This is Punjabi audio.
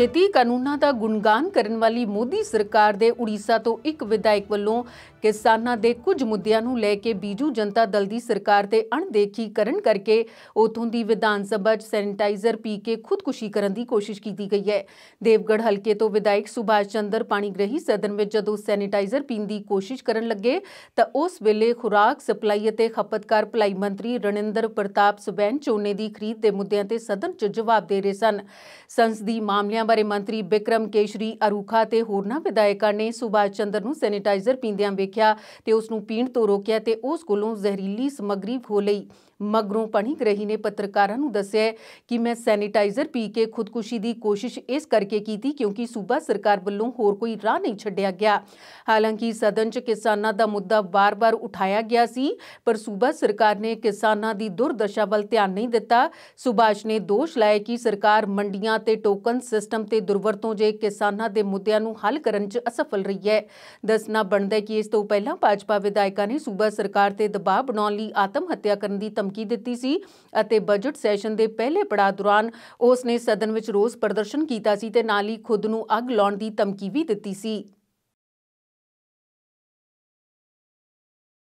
ਖੇਤੀ ਕਾਨੂੰਨਾਂ ਦਾ ਗੁਣਗਾਨ ਕਰਨ ਵਾਲੀ ਮੋਦੀ ਸਰਕਾਰ ਦੇ ਉੜੀਸਾ ਤੋਂ ਇੱਕ ਵਿਧਾਇਕ ਵੱਲੋਂ ਕਿਸਾਨਾਂ ਦੇ ਕੁਝ ਮੁੱਦਿਆਂ ਨੂੰ ਲੈ ਕੇ ਬੀਜੂ ਜਨਤਾ ਦਲ ਦੀ ਸਰਕਾਰ ਤੇ ਅਣਦੇਖੀ ਕਰਨ ਕਰਕੇ ਉਥੋਂ ਦੀ ਵਿਧਾਨ ਸਭਾ 'ਚ ਸੈਨੀਟਾਈਜ਼ਰ ਪੀ ਕੇ ਖੁਦਕੁਸ਼ੀ ਕਰਨ ਦੀ ਕੋਸ਼ਿਸ਼ ਕੀਤੀ ਗਈ ਹੈ ਦੇਵਗੜ ਹਲਕੇ ਤੋਂ ਵਿਧਾਇਕ ਸੁਭਾਸ਼ ਚੰਦਰ ਪਾਣੀਗ੍ਰਹੀ ਸਦਨ ਵਿੱਚ ਜਦੋਂ ਸੈਨੀਟਾਈਜ਼ਰ ਪੀਣ ਦੀ ਕੋਸ਼ਿਸ਼ ਕਰਨ ਲੱਗੇ ਤਾਂ ਉਸ ਵੇਲੇ ਖੁਰਾਕ ਸਪਲਾਈ ਅਤੇ ਖਪਤਕਾਰ ਭਲਾਈ ਮੰਤਰੀ ਰਣਿੰਦਰ ਪ੍ਰਤਾਪ ਸੁਬੈਨ ਚੋਨੇ ਦੀ ਖਰੀਦ ਦੇ ਮੁੱਦਿਆਂ ਤੇ ਸਦਨ 'ਚ ਜਵਾਬ ਦੇ ਰਹੇ ਸਨ ਸੰਸਦੀ ਮਾਮਲਿਆਂ ਬਾਰੇ ਮੰਤਰੀ ਬਿਕਰਮ ਕੇਸ਼ਰੀ ਅਰੂਖਾ ਤੇ ਹੋਰਨਾਂ ਵਿਧਾਇਕਾਂ ਨੇ ਸੁਭਾਸ਼ ਚੰਦਰ ਨੂੰ ਸੈਨੀਟਾਈਜ਼ਰ ਪੀਂਦਿਆਂ ਵੇਖਿਆ ਤੇ ਉਸ ਨੂੰ ਪੀਣ ਤੋਂ ਰੋਕਿਆ ਤੇ ਉਸ ਕੋਲੋਂ ਜ਼ਹਿਰੀਲੀ ਸਮੱਗਰੀ ਖੋ ਲਈ ਮਗਰੋਂ ਪਣੀ ਗ੍ਰਹੀ ਨੇ ਪੱਤਰਕਾਰਾਂ ਨੂੰ ਦੱਸਿਆ ਕਿ ਮੈਂ ਸੈਨੀਟਾਈਜ਼ਰ ਪੀ ਕੇ ਖੁਦਕੁਸ਼ੀ ਦੀ ਕੋਸ਼ਿਸ਼ ਇਸ ਕਰਕੇ ਕੀਤੀ ਕਿਉਂਕਿ ਸੂਬਾ ਸਰਕਾਰ ਵੱਲੋਂ ਹੋਰ ਕੋਈ ਰਾਹ ਨਹੀਂ ਛੱਡਿਆ ਗਿਆ ਹਾਲਾਂਕਿ ਸਦਨ 'ਚ ਕਿਸਾਨਾਂ ਦਾ ਮੁੱਦਾ ਵਾਰ-ਵਾਰ ਉਠਾਇਆ ਗਿਆ ਸੀ ਪਰ ਸੂਬਾ ਸਰਕਾਰ ਨੇ ਕਿਸਾਨਾਂ ਦੀ ਦੁਰਦਸ਼ਾ ਵੱਲ ਧਿਆਨ ਨਹੀਂ ਦਿੱਤਾ ਸੁਭਾਸ਼ ਨੇ ਦੋਸ਼ ਲਾਇਆ ਕਿ ਸਰਕਾਰ ਮੰਡੀਆਂ ਤੇ ਟੋਕਨ ਸਿਸਟਮ ਸਿਸਟਮ ਤੇ ਦੁਰਵਰਤੋਂ ਜੇ ਕਿਸਾਨਾਂ ਦੇ ਮੁੱਦਿਆਂ ਨੂੰ ਹੱਲ ਕਰਨ 'ਚ ਅਸਫਲ ਰਹੀ ਹੈ ਦੱਸਣਾ ਬਣਦਾ ਹੈ ਕਿ ਇਸ ਤੋਂ ਪਹਿਲਾਂ ਭਾਜਪਾ ਵਿਧਾਇਕਾਂ ਨੇ ਸੂਬਾ ਸਰਕਾਰ ਤੇ ਦਬਾਅ ਬਣਾਉਣ ਲਈ ਆਤਮ ਹੱਤਿਆ ਕਰਨ ਦੀ ਧਮਕੀ ਦਿੱਤੀ ਸੀ ਅਤੇ ਬਜਟ ਸੈਸ਼ਨ ਦੇ ਪਹਿਲੇ ਪੜਾਅ ਦੌਰਾਨ ਉਸ ਨੇ ਸਦਨ ਵਿੱਚ ਰੋਸ ਪ੍ਰਦਰਸ਼ਨ ਕੀਤਾ ਸੀ ਤੇ ਨਾਲ ਹੀ ਖੁਦ ਨੂੰ ਅੱਗ ਲਾਉਣ ਦੀ ਧਮਕੀ ਵੀ ਦਿੱਤੀ ਸੀ